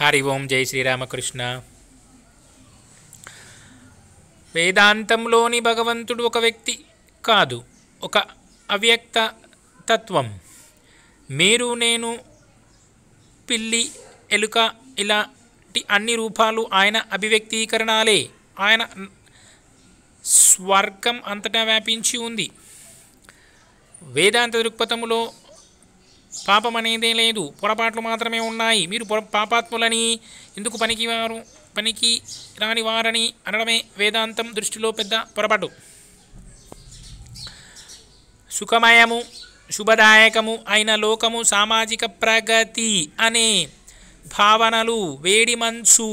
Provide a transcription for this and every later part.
హరి ఓం జై శ్రీరామకృష్ణ వేదాంతంలోని భగవంతుడు ఒక వ్యక్తి కాదు ఒక అవ్యక్త తత్వం మీరు నేను పిల్లి ఎలుక ఇలాంటి అన్ని రూపాలు ఆయన అభివ్యక్తీకరణాలే ఆయన స్వర్గం అంతటా వ్యాపించి ఉంది వేదాంత దృక్పథములో పాపం అనేదే లేదు పొరపాట్లు మాత్రమే ఉన్నాయి మీరు పాపాత్ములని ఎందుకు పనికివారు పనికి రాని వారని అనడమే వేదాంతం దృష్టిలో పెద్ద పొరపాటు సుఖమయము శుభదాయకము అయిన లోకము సామాజిక ప్రగతి అనే భావనలు వేడిమంచు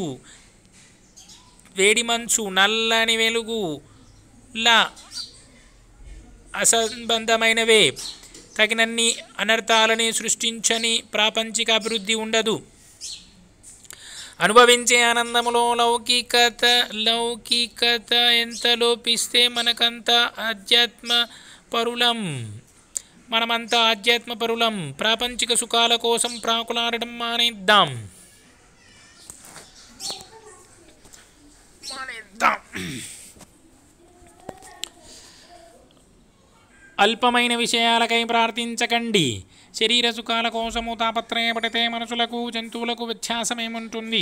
వేడిమంచు నల్లని వెలుగులా అసంబంధమైనవే తగినన్ని అనర్థాలని సృష్టించని ప్రాపంచిక అభివృద్ధి ఉండదు అనుభవించే ఆనందంలో లౌకికత లౌకికత ఎంత లోపిస్తే మనకంత ఆధ్యాత్మ పరులం మనమంతా ఆధ్యాత్మ పరులం ప్రాపంచిక సుఖాల కోసం ప్రాకులాడడం మానేద్దాం మానేద్దాం అల్పమైన విషయాలకై ప్రార్థించకండి శరీర సుఖాల కోసము తాపత్రయపడితే మనుషులకు జంతువులకు వ్యత్యాసమేముంటుంది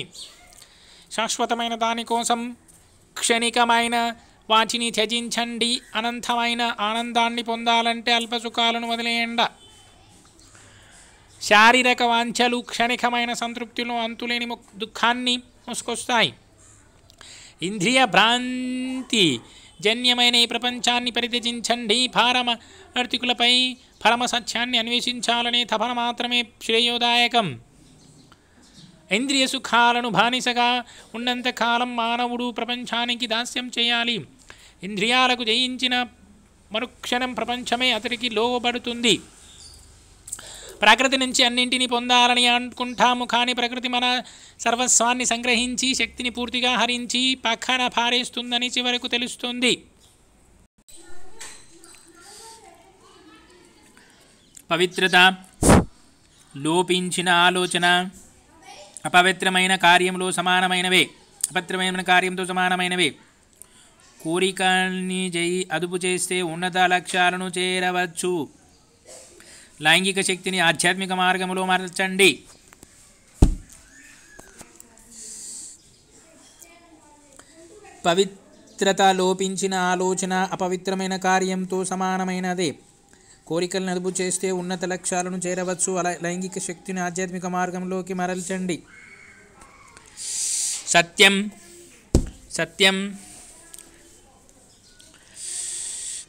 శాశ్వతమైన దానికోసం క్షణికమైన వాటిని త్యజించండి అనంతమైన ఆనందాన్ని పొందాలంటే అల్ప సుఖాలను వదిలేయండ శారీరక వాంఛలు క్షణికమైన సంతృప్తిలో అంతులేని దుఃఖాన్ని మోసుకొస్తాయి ఇంద్రియ భ్రాంతి జన్యమైన ఈ ప్రపంచాన్ని పరిత్యజించండి పారమ అర్థికులపై పరమ సత్యాన్ని అన్వేషించాలనే తపన మాత్రమే శ్రేయోదాయకం ఇంద్రియ సుఖాలను బానిసగా ఉన్నంతకాలం మానవుడు ప్రపంచానికి దాస్యం చేయాలి ఇంద్రియాలకు జయించిన మరుక్షణం ప్రపంచమే అతడికి లోబడుతుంది ప్రకృతి నుంచి అన్నింటినీ పొందాలని అనుకుంటాము కానీ ప్రకృతి మన సర్వస్వాన్ని సంగ్రహించి శక్తిని పూర్తిగా హరించి పక్కన పారేస్తుందని చివరకు తెలుస్తుంది పవిత్రత లోపించిన ఆలోచన అపవిత్రమైన కార్యంలో సమానమైనవే అపవిత్రమైన కార్యంతో సమానమైనవే కోరికల్ని జయి అదుపు చేస్తే ఉన్నత లక్ష్యాలను చేరవచ్చు లైంగిక శక్తిని ఆధ్యాత్మిక మార్గంలో మార్చండి పవిత్రత లోపించిన ఆలోచన అపవిత్రమైన కార్యంతో సమానమైనదే కోరికలను అదుపు చేస్తే ఉన్నత లక్ష్యాలను చేరవచ్చు అలా లైంగిక శక్తిని ఆధ్యాత్మిక మార్గంలోకి మరల్చండి సత్యం సత్యం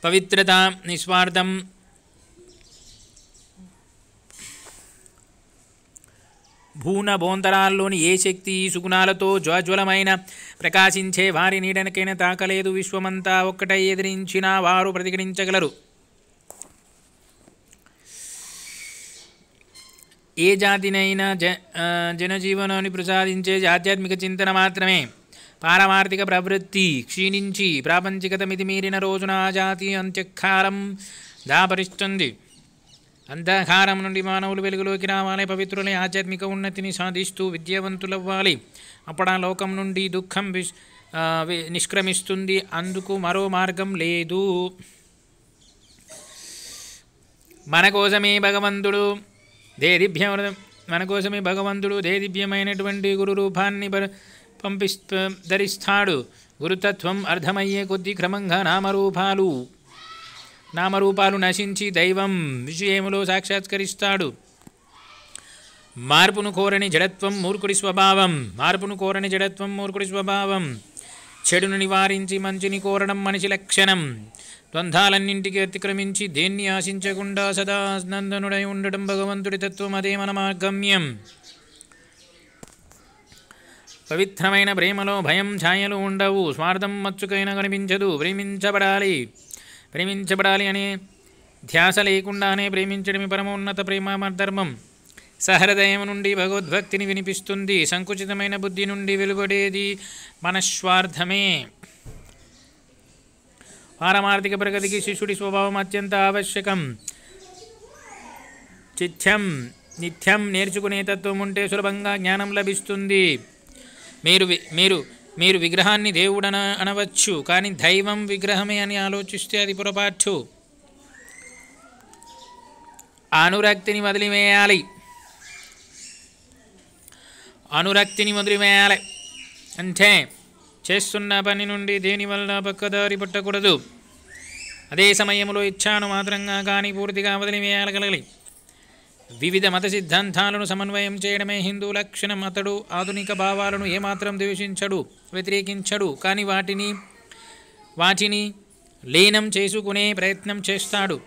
పవిత్రత నిస్వార్థం భూన భోంతరాల్లోని ఏ శక్తి సుగుణాలతో జ్వజ్వలమైన ప్రకాశించే వారి నీడనకైనా తాకలేదు విశ్వమంతా ఒక్కటై ఎదిరించినా వారు ప్రతిఘటించగలరు ఏ జాతినైనా జ జనజీవనాన్ని ప్రసాదించే ఆధ్యాత్మిక చింతన మాత్రమే పారమార్థిక ప్రవృత్తి క్షీణించి ప్రాపంచికత మితిమీరిన రోజున ఆ జాతి అంత్యకాలం దాపరిస్తుంది అంధకారం నుండి మానవులు వెలుగులోకి రావాలి పవిత్రులై ఆధ్యాత్మిక ఉన్నతిని సాధిస్తూ విద్యావంతులవ్వాలి అప్పుడు ఆ లోకం నుండి దుఃఖం నిష్క్రమిస్తుంది అందుకు మరో మార్గం లేదు మన కోసమే భగవంతుడు దేదిభ్య మన కోసమే భగవంతుడు దేదిభ్యమైనటువంటి గురు రూపాన్ని పంపి ధరిస్తాడు గురుతత్వం అర్థమయ్యే కొద్ది క్రమంగా నామరూపాలు నామరూపాలు నశించి దైవం విజయములో సాక్షాత్కరిస్తాడు మార్పును కోరని జడత్వం మూర్ఖుడి స్వభావం మార్పును కోరని జడత్వం మూర్ఖుడి స్వభావం చెడును నివారించి మంచిని కోరడం మనిషి లక్షణం ద్వంద్వాలన్నింటికి అతిక్రమించి దేన్ని ఆశించకుండా సదా నందనుడై ఉండడం భగవంతుడి తత్వం అదే మన మాగమ్యం పవిత్రమైన ప్రేమలో భయం ఛాయలు ఉండవు స్వార్థం మచ్చుకైన కనిపించదు ప్రేమించబడాలి ప్రేమించబడాలి అనే ధ్యాస లేకుండానే ప్రేమించడమే పరమోన్నత ధర్మం సహృదయం నుండి భగవద్భక్తిని వినిపిస్తుంది సంకుచితమైన బుద్ధి నుండి వెలువడేది మనస్వార్థమే పారమార్థిక ప్రగతికి శిష్యుడి స్వభావం అత్యంత ఆవశ్యకం చిత్యం నిత్యం నేర్చుకునే తత్వం ఉంటే సులభంగా జ్ఞానం లభిస్తుంది మీరు మీరు మీరు విగ్రహాన్ని దేవుడన అనవచ్చు కానీ దైవం విగ్రహమే అని ఆలోచిస్తే అది పొరపాటు అనురక్తిని వదిలివేయాలి అనురక్తిని వదిలివేయాలి అంటే చేస్తున్న పని నుండి దేనివల్ల పక్కదారి పట్టకూడదు అదే సమయంలో ఇచ్చాను మాత్రంగా కానీ పూర్తిగా వదిలివేయాలగలగాలి వివిధ మత సిద్ధాంతాలను సమన్వయం చేయడమే హిందూ లక్షణం అతడు ఆధునిక భావాలను ఏమాత్రం ద్వేషించడు వ్యతిరేకించడు కానీ వాటిని వాటిని లీనం చేసుకునే ప్రయత్నం చేస్తాడు